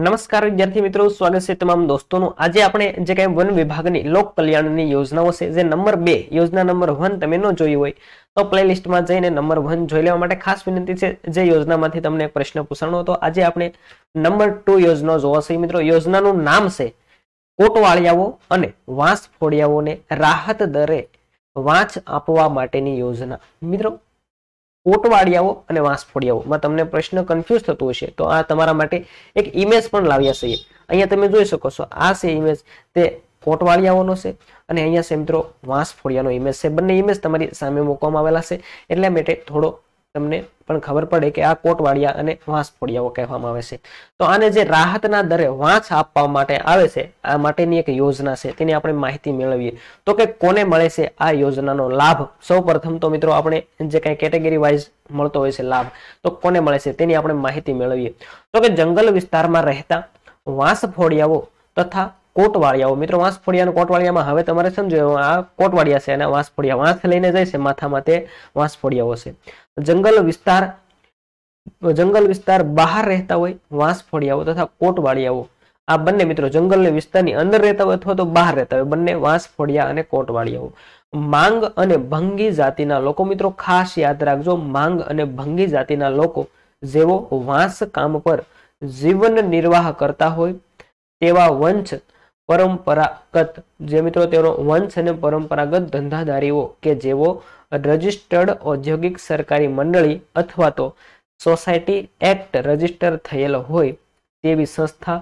નમસ્કાર વિદ્યાર્થી મિત્રો સ્વાગત છે તમામ દોસ્તોનું આજે આપણે જે કઈ વન વિભાગની લોક કલ્યાણની યોજનાઓ છે જે નંબર બે યોજના નંબર વન તમે ન જોયું હોય તો પ્લે લિસ્ટમાં જઈને નંબર વન જોઈ લેવા માટે ખાસ વિનંતી છે જે યોજનામાંથી તમને પ્રશ્ન પૂછાણો હતો આજે આપણે નંબર ટુ યોજના જોવા છે મિત્રો યોજનાનું નામ છે કોટવાળિયાઓ અને વાંસ ફોડિયાઓને રાહત દરે વાંચ આપવા માટેની યોજના મિત્રો કોટવાડિયાઓ અને વાંસફોડિયાઓમાં તમને પ્રશ્ન કન્ફ્યુઝ થતો હશે તો આ તમારા માટે એક ઇમેજ પણ લાવ્યા છે અહીંયા તમે જોઈ શકો છો આ છે ઇમેજ તે કોટવાળિયાઓનો છે અને અહીંયા છે મિત્રો વાંસફોડિયાનો ઇમેજ છે બંને ઇમેજ તમારી સામે મૂકવામાં આવેલા છે એટલા માટે થોડો તમને પણ ખબર પડે કે આ કોટવાડિયા અને વાંસફોડિયાઓ કહેવામાં આવે છે તો આને જે રાહતના દરે વાંસ આપવા માટે આવે છે આ માટેની એક યોજના છે તેની આપણે માહિતી મેળવીએ તો કે કોને મળે છે આ યોજનાનો લાભ સૌ તો મિત્રો આપણે જે કંઈ કેટેગરી વાઇઝ મળતો હોય છે લાભ તો કોને મળે છે તેની આપણે માહિતી મેળવીએ તો કે જંગલ વિસ્તારમાં રહેતા વાંસફોડિયાઓ તથા કોટવાળિયાઓ મિત્રો વાંસફોડિયાનું કોટવાળિયામાં હવે તમારે સમજો આ કોટવાળિયા છે અને વાંસફોડિયા વાંસ લઈને જાય છે માથામાં તે વાંસફોડિયાઓ છે જંગલ વિસ્તાર જંગલ વિસ્તાર બહાર રહેતા હોય વાંસફોડિયાઓ તથા કોટવાળિયાઓ આ બંને મિત્રો જંગલની વિસ્તારની અંદર રહેતા હોય અથવા તો બહાર રહેતા હોય બંને વાંસફોડિયા અને કોટવાળિયાઓ માંગ અને ભંગી જાતિના લોકો મિત્રો ખાસ યાદ રાખજો માંગ અને ભંગી જાતિના લોકો જેવો વાંસ કામ પર જીવન નિર્વાહ કરતા હોય તેવા વંશ પરંપરાગત જે મિત્રો તેનો વંશ અને પરંપરાગત ધંધાધારીઓ કે જેઓ રજિસ્ટર્ડ ઔદ્યોગિક સરકારી મંડળી અથવા તો સોસાયટી એક્ટ રજિસ્ટર થયેલો હોય તેવી સંસ્થા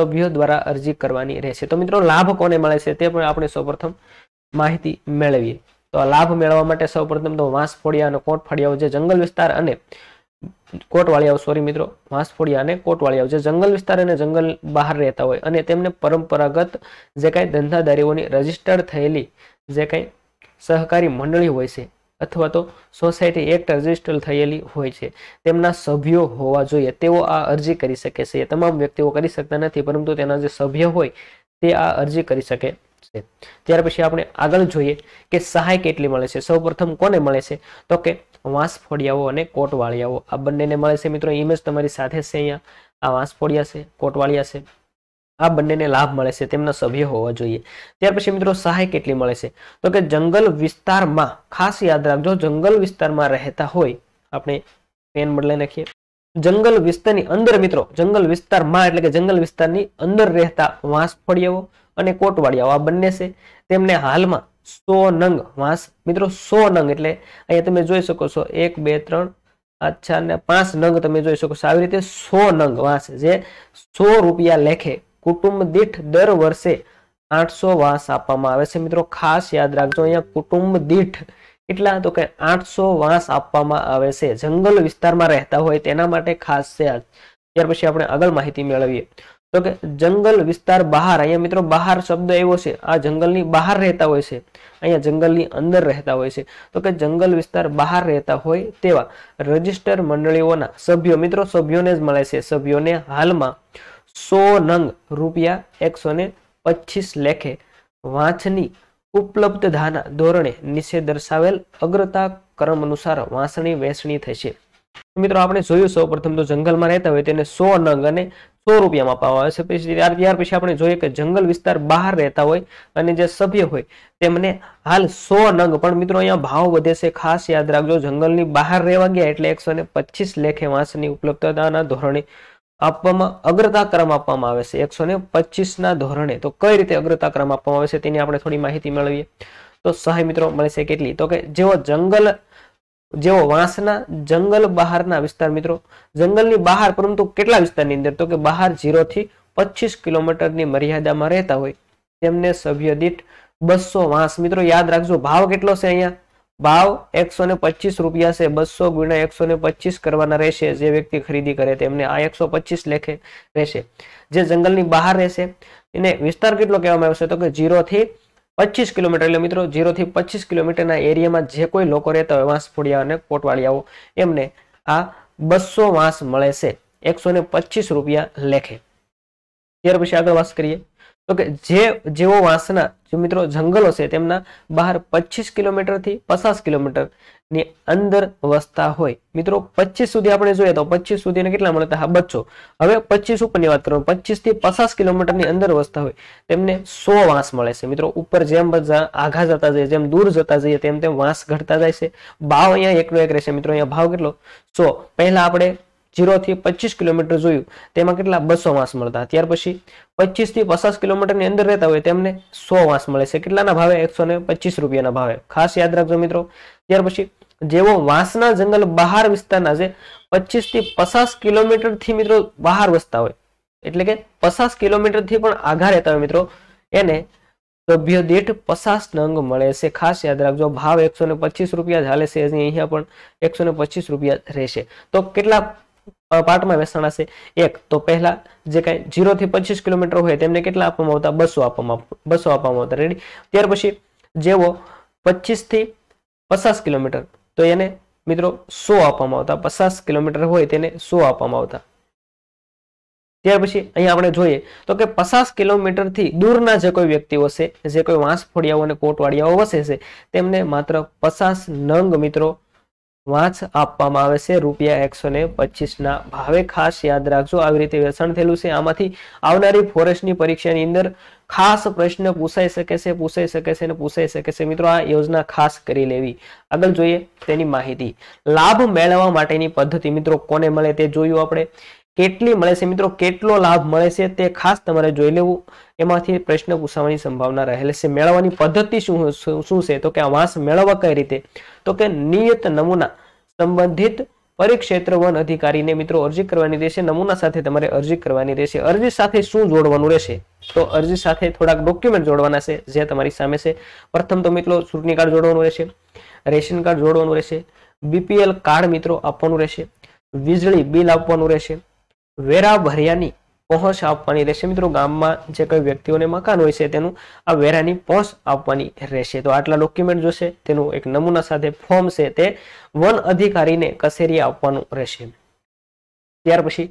સભ્યો દ્વારા અરજી કરવાની રહેશે તો મિત્રો લાભ કોને મળે છે તે પણ આપણે સૌપ્રથમ માહિતી મેળવીએ તો લાભ મેળવવા માટે સૌપ્રથમ તો વાંસફોડિયા અને કોટફળિયાઓ જે જંગલ વિસ્તાર અને કોટવાળી આવ સોરી મિત્રો વાંસફોડિયા અને કોટવાળી આવ જે જંગલ વિસ્તાર અને જંગલ બહાર રહેતા હોય અને તેમને પરંપરાગત જે કાંઈ ધંધાદારીઓની રજીસ્ટર્ડ થયેલી જે કાંઈ સહકારી મંડળી હોય છે અથવા તો સોસાયટી એક્ટ રજીસ્ટર થયેલી હોય છે તેમના સભ્યો હોવા જોઈએ તેઓ આ અરજી કરી શકે છે તમામ વ્યક્તિઓ કરી શકતા નથી પરંતુ તેના જે સભ્ય હોય તે આ અરજી કરી શકે છે ત્યાર પછી આપણે આગળ જોઈએ કે સહાય કેટલી મળે છે સૌપ્રથમ કોને મળે છે તો કે વાંસફોડિયાઓ અને કોટવાળિયાઓ આ બંનેને મળે છે મિત્રો ઇમેજ તમારી સાથે છે અહીંયા આ વાંસફોડિયા છે કોટવાળિયા છે આ બંનેને લાભ મળે છે તેમના સભ્ય હોવા જોઈએ ત્યાર પછી મિત્રો સહાય કેટલી મળે છે તો કે જંગલ વિસ્તારમાં ખાસ યાદ રાખજો જંગલ વિસ્તારમાં રહેતા હોય આપણે પેન બદલાઈ નાખીએ જંગલ વિસ્તારની અંદર મિત્રો જંગલ વિસ્તારમાં એટલે કે જંગલ વિસ્તારની અંદર રહેતા વાંસફળિયાઓ અને કોટવાડિયાઓ આ બંને છે તેમને હાલમાં સો નંગ વાંસ મિત્રો સો નંગ એટલે અહીંયા તમે જોઈ શકો છો એક બે ત્રણ અચ્છા ને પાંચ નંગ તમે જોઈ શકો છો આવી રીતે સો નંગ વાંસ જે સો રૂપિયા લેખે કુટુંબ દીઠ દર વર્ષે આઠસો વાંસ આપવામાં આવે છે મિત્રો ખાસ યાદ રાખજો અહીંયા કુટુંબ દીઠ એટલા તો કે આઠસો વાંસ આપવામાં આવે છે જંગલ વિસ્તારમાં રહેતા હોય તેના માટે ખાસ છે ત્યાર પછી આપણે આગળ માહિતી મેળવીએ તો કે જંગલ વિસ્તાર બહાર અહીંયા મિત્રો બહાર શબ્દ એવો છે આ જંગલની બહાર રહેતા હોય છે અહીંયા જંગલની અંદર રહેતા હોય છે તો કે જંગલ વિસ્તાર બહાર રહેતા હોય તેવા રજિસ્ટર મંડળીઓના સભ્યો મિત્રો સભ્યોને જ મળે છે સભ્યોને હાલમાં સો નંગ રૂપિયા એકસો ને પચીસ લેખે વાંચની ઉપલબ્ધતાના ધોરણે નીચે દર્શાવેલ અગ્રતા ક્રમ અનુસાર વાંસણી વેચણી થશે મિત્રો આપણે જોયું સૌ પ્રથમ તો જંગલમાં રહેતા હોય તેને સો નંગ અને સો રૂપિયામાં પાવા છે પછી ત્યાર પછી આપણે જોઈએ કે જંગલ વિસ્તાર બહાર રહેતા હોય અને જે સભ્ય હોય તેમને હાલ સો નંગ પણ મિત્રો અહીંયા ભાવ વધે છે ખાસ યાદ રાખજો જંગલની બહાર રહેવા ગયા એટલે એકસો ને લેખે વાંસની ઉપલબ્ધતાના ધોરણે આપવામાં અગ્રતા ક્રમ આપવામાં આવે છે એકસો ને ધોરણે તો કઈ રીતે અગ્રતા ક્રમ આપવામાં આવે છે તેની આપણે થોડી માહિતી મેળવીએ તો સહાય મિત્રો મળે છે કેટલી તો કે જેઓ જંગલ જેઓ વાંસના જંગલ બહારના વિસ્તાર મિત્રો જંગલની બહાર પરંતુ કેટલા વિસ્તારની અંદર તો કે બહાર થી પચીસ કિલોમીટરની મર્યાદામાં રહેતા હોય તેમને સભ્ય દીઠ બસો વાંસ મિત્રો યાદ રાખજો ભાવ કેટલો છે અહીંયા ભાવ એકસો ને પચીસ રૂપિયા છે બસો ગુણ્યા એકસો ને પચીસ કરવાના રહેશે જે વ્યક્તિ ખરીદી કરે તેમને આ એકસો પચીસ લેખે રહેશે જે જંગલની બહાર રહેશે એને વિસ્તાર કેટલો કહેવામાં આવશે તો કે જીરો થી પચીસ કિલોમીટર એટલે મિત્રો જીરોથી પચીસ કિલોમીટરના એરિયામાં જે કોઈ લોકો રહેતા હોય વાંસ ફોડિયા અને કોટવાળિયાઓ એમને આ બસો વાંસ મળે છે એકસો ને પચીસ રૂપિયા લેખે ત્યાર પછી આગળ વાત કરીએ તો કે જે જેવો વાંસના મિત્રો જંગલો છે તેમના બહાર પચીસ કિલોમીટરથી પચાસ કિલોમીટર ની અંદર વસતા હોય મિત્રો પચીસ સુધી આપણે જોઈએ તો પચીસ સુધીને કેટલા મળતા હા બચ્ચો હવે પચીસ ઉપરની વાત કરો પચીસ થી પચાસ કિલોમીટરની અંદર વસતા હોય તેમને સો વાંસ મળે છે મિત્રો ઉપર જેમ બધા આઘા જતા જઈએ જેમ દૂર જતા જઈએ તેમ તેમ વાંસ ઘટતા જાય છે ભાવ અહીંયા એકનો એક રહેશે મિત્રો અહીંયા ભાવ કેટલો સો પહેલા આપણે જીરો થી પચીસ કિલોમીટર જોયું તેમાં કેટલા બસો વાંસ મળતા ત્યાર પછી પચીસ થી પચાસ કિલોમીટરની અંદર રહેતા હોય તેમને સો વાંસ મળે છે કેટલાના ભાવે એકસો પચીસ રૂપિયાના ભાવે ખાસ યાદ રાખજો મિત્રો ત્યાર પછી જેઓ વાંસના જંગલ બહાર વિસ્તારના છે પચીસ થી પચાસ કિલોમીટર થી મિત્રો બહાર વસતા હોય એટલે કે પચાસ કિલોમીટર થી પણ આઘા રહેતા હોય મિત્રો એને સભ્ય દીઠ પચાસ નંગ મળે છે ખાસ યાદ રાખજો ભાવ એકસો રૂપિયા ચાલે છે અહીંયા પણ એકસો રૂપિયા રહેશે તો કેટલા પાર્ટમાં છે એક તો પહેલા જે કાંઈ જીરો થી પચીસ કિલોમીટર હોય તેમને કેટલા આપવામાં આવતા બસો આપવામાં બસો આપવામાં આવતા રેડી ત્યાર પછી જેવો પચીસ થી પચાસ કિલોમીટર તો એને મિત્રો સો આપવામાં આવતા પચાસ કિલોમીટર હોય તેને સો આપવામાં આવતા ત્યાર પછી અહીંયા આપણે જોઈએ તો કે પચાસ કિલોમીટરથી દૂરના જે કોઈ વ્યક્તિ હશે જે કોઈ વાંસફોડિયાઓ અને કોટવાડિયાઓ વસે છે તેમને માત્ર પચાસ નંગ મિત્રો વાંચ આપવામાં આવે છે રૂપિયા એકસો ને પચીસના ભાવે ખાસ યાદ રાખજો આવી રીતે વેચાણ થયેલું છે આમાંથી આવનારી ફોરેસ્ટની પરીક્ષાની અંદર ખાસ પ્રશ્ન પૂછાઈ શકે છે પૂછાઈ શકે છે અને પૂછાઈ શકે છે મિત્રો આ યોજના ખાસ કરી લેવી આગળ જોઈએ તેની માહિતી લાભ મેળવવા માટેની પદ્ધતિ મિત્રો કોને મળે તે જોયું આપણે કેટલી મળે છે મિત્રો કેટલો લાભ મળે છે તે ખાસ તમારે જોઈ લેવું એમાંથી પ્રશ્ન પૂછવાની સંભાવના રહેલ છે મેળવવાની પદ્ધતિ શું શું છે તો કે આ વાંસ મેળવવા કઈ રીતે તો કે નિયત નમૂના સંબંધિત પરિક્ષેત્ર વન અધિકારીને મિત્રો અરજી કરવાની રહેશે નમૂના સાથે તમારે અરજી કરવાની રહેશે અરજી સાથે શું જોડવાનું રહેશે તો અરજી સાથે થોડાક ડોક્યુમેન્ટ જોડવાના છે જે તમારી સામે છે પ્રથમ તો મિત્રો ચૂંટણી કાર્ડ જોડવાનું રહેશે રેશન કાર્ડ જોડવાનું રહેશે બીપીએલ કાર્ડ મિત્રો આપવાનું રહેશે વીજળી બિલ આપવાનું રહેશે વેરા ભર્યાની પહોંચ આપવાની રહેશે મિત્રો ગામમાં જે કઈ વ્યક્તિઓને મકાન હોય છે તેનું આ વેરાની પહોંચ આપવાની રહેશે તો આટલા ડોક્યુમેન્ટ જોશે તેનું એક નમૂના સાથે ફોર્મ છે તે વન અધિકારીને કસેરી આપવાનું રહેશે ત્યાર પછી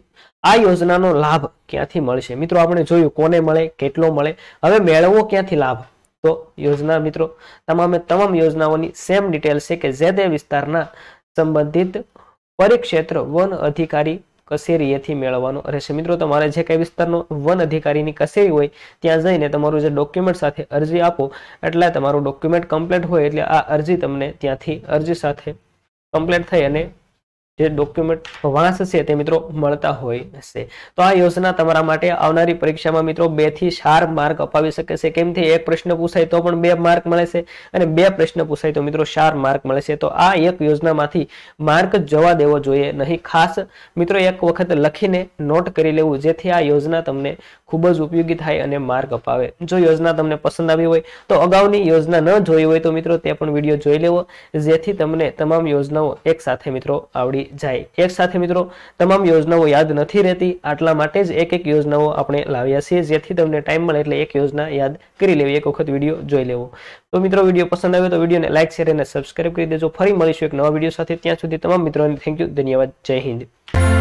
આ યોજનાનો લાભ ક્યાંથી મળશે મિત્રો આપણે જોયું કોને મળે કેટલો મળે હવે મેળવવો ક્યાંથી લાભ તો યોજના મિત્રો તમામે તમામ યોજનાઓની સેમ ડિટેલ છે કે જે તે વિસ્તારના સંબંધિત પરિક્ષેત્ર વન અધિકારી કસેરીએથી મેળવવાનો રહેશે મિત્રો તમારે જે કઈ વિસ્તારનો વન અધિકારીની કસેરી હોય ત્યાં જઈને તમારું જે ડોક્યુમેન્ટ સાથે અરજી આપો એટલે તમારું ડોક્યુમેન્ટ કમ્પ્લીટ હોય એટલે આ અરજી તમને ત્યાંથી અરજી સાથે કમ્પ્લીટ થઈ અને જે ડોક્યુમેન્ટ વાંસ છે તે મિત્રો મળતા હોય છે તો આ યોજના તમારા માટે આવનારી પરીક્ષામાં મિત્રો બે થી ચાર માર્ક અપાવી શકે છે કેમથી એક પ્રશ્ન પૂછાય તો પણ બે માર્ક મળે છે અને બે પ્રશ્ન પૂછાય તો મિત્રો ચાર માર્ક મળે છે તો આ એક યોજનામાંથી માર્ક જવા દેવો જોઈએ નહીં ખાસ મિત્રો એક વખત લખીને નોટ કરી લેવું જેથી આ યોજના તમને ખૂબ જ ઉપયોગી થાય અને માર્ક અપાવે જો યોજના તમને પસંદ આવી હોય તો અગાઉની યોજના ન જોઈ હોય તો મિત્રો તે પણ વિડીયો જોઈ લેવો જેથી તમને તમામ યોજનાઓ એક સાથે મિત્રો આવડી આવી જાય એક સાથે મિત્રો તમામ યોજનાઓ યાદ નથી રહેતી આટલા માટે જ એક એક યોજનાઓ આપણે લાવ્યા છીએ જેથી તમને ટાઈમ મળે એટલે એક યોજના યાદ કરી લેવી એક વખત વિડીયો જોઈ લેવો તો મિત્રો વિડીયો પસંદ આવ્યો તો વિડીયોને લાઇક શેર અને સબસ્ક્રાઇબ કરી દેજો ફરી મળીશું એક નવા વિડીયો સાથે ત્યાં સુધી તમામ મિત્રોને થેન્ક યુ ધન્યવાદ જય હિન્દ